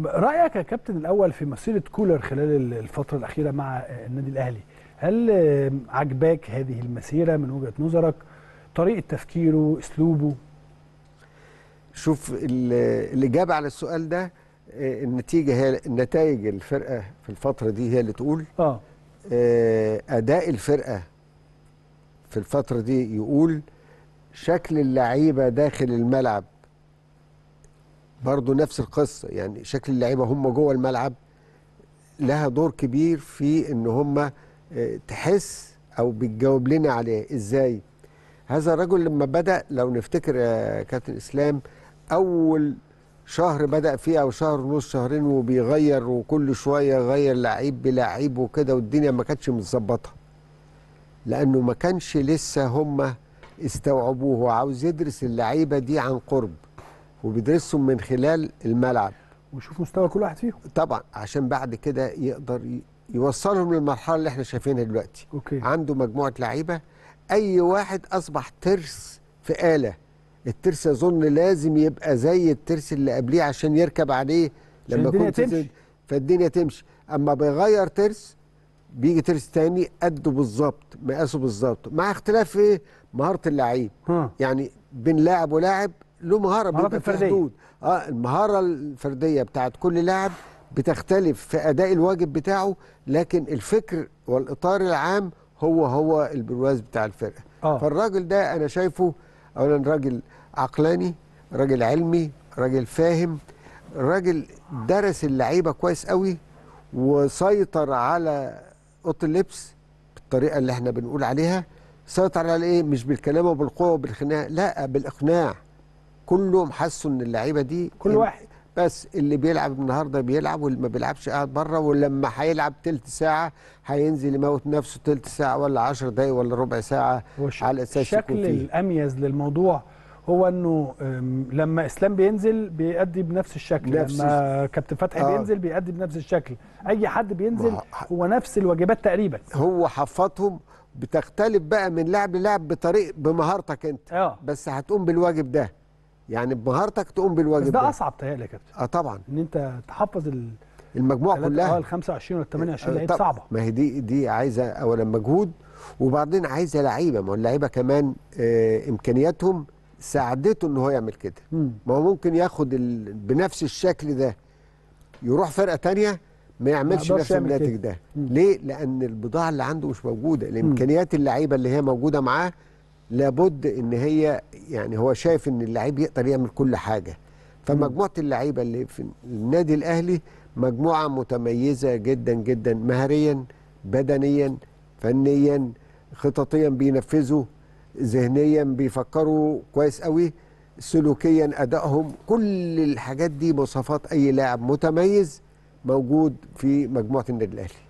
رايك يا كابتن الاول في مسيره كولر خلال الفتره الاخيره مع النادي الاهلي هل عجباك هذه المسيره من وجهه نظرك طريقه تفكيره اسلوبه شوف الاجابه على السؤال ده آه، النتيجه هي نتائج الفرقه في الفتره دي هي اللي تقول اه, آه، اداء الفرقه في الفتره دي يقول شكل اللعيبه داخل الملعب برضه نفس القصه يعني شكل اللعيبه هم جوه الملعب لها دور كبير في ان هم آه، تحس او بتجاوب لنا عليه ازاي هذا الرجل لما بدا لو نفتكر يا آه، كابتن اسلام اول شهر بدا فيه او شهر ونص شهرين وبيغير وكل شويه غير لعيب بلعيب وكده والدنيا ما كانتش متظبطه لانه ما كانش لسه هم استوعبوه وعاوز يدرس اللعيبه دي عن قرب وبيدرسهم من خلال الملعب ويشوف مستوى كل واحد فيهم طبعا عشان بعد كده يقدر يوصلهم للمرحله اللي احنا شايفينها دلوقتي أوكي. عنده مجموعه لعيبه اي واحد اصبح ترس في اله الترس اظن لازم يبقى زي الترس اللي قبليه عشان يركب عليه لما يكون تمشي فالدنيا تمشي اما بيغير ترس بيجي ترس تاني قده بالظبط مقاسه بالظبط مع اختلاف ايه مهاره اللعيب يعني بين لاعب ولاعب له مهاره بيبقى في حدود اه المهاره الفرديه بتاعت كل لاعب بتختلف في اداء الواجب بتاعه لكن الفكر والاطار العام هو هو البرواز بتاع الفرقه آه. فالراجل ده انا شايفه اولا راجل عقلاني راجل علمي راجل فاهم راجل درس اللعيبه كويس قوي وسيطر على اوضه اللبس بالطريقه اللي احنا بنقول عليها سيطر على ايه مش بالكلام وبالقوه وبالخناق لا بالاقناع كلهم حسوا ان اللعيبه دي كل واحد بس اللي بيلعب النهارده بيلعب واللي ما بيلعبش قاعد بره ولما هيلعب تلت ساعه هينزل يموت نفسه تلت ساعه ولا 10 دقايق ولا ربع ساعه على اساس الشكل الاميز للموضوع هو انه لما اسلام بينزل بيأدي بنفس الشكل نفس لما كابتن فتحي آه. بينزل بيأدي بنفس الشكل اي حد بينزل هو نفس الواجبات تقريبا هو حفظهم بتختلف بقى من لاعب للاعب بطريق بمهارتك انت آه. بس هتقوم بالواجب ده يعني بمهارتك تقوم بالواجب ده, ده اصعب تهيألي يا كابتن اه طبعا ان انت تحفظ ال... المجموعه كلها اه ال 25 وال 28 آه، لعيب صعبه ما هي دي دي عايزه اولا مجهود وبعدين عايزه لعيبه ما هو اللعيبه كمان آه امكانياتهم ساعدته ان هو يعمل كده ما هو ممكن ياخد ال... بنفس الشكل ده يروح فرقه ثانيه ما يعملش نفس الناتج ده ليه لان البضاعه اللي عنده مش موجوده الامكانيات اللعيبه اللي هي موجوده معاه لابد ان هي يعني هو شايف ان اللعيب يقدر يعمل كل حاجه فمجموعه اللعيبه اللي في النادي الاهلي مجموعه متميزه جدا جدا مهريا بدنيا فنيا خططيا بينفذوا ذهنيا بيفكروا كويس قوي سلوكيا ادائهم كل الحاجات دي مواصفات اي لاعب متميز موجود في مجموعه النادي الاهلي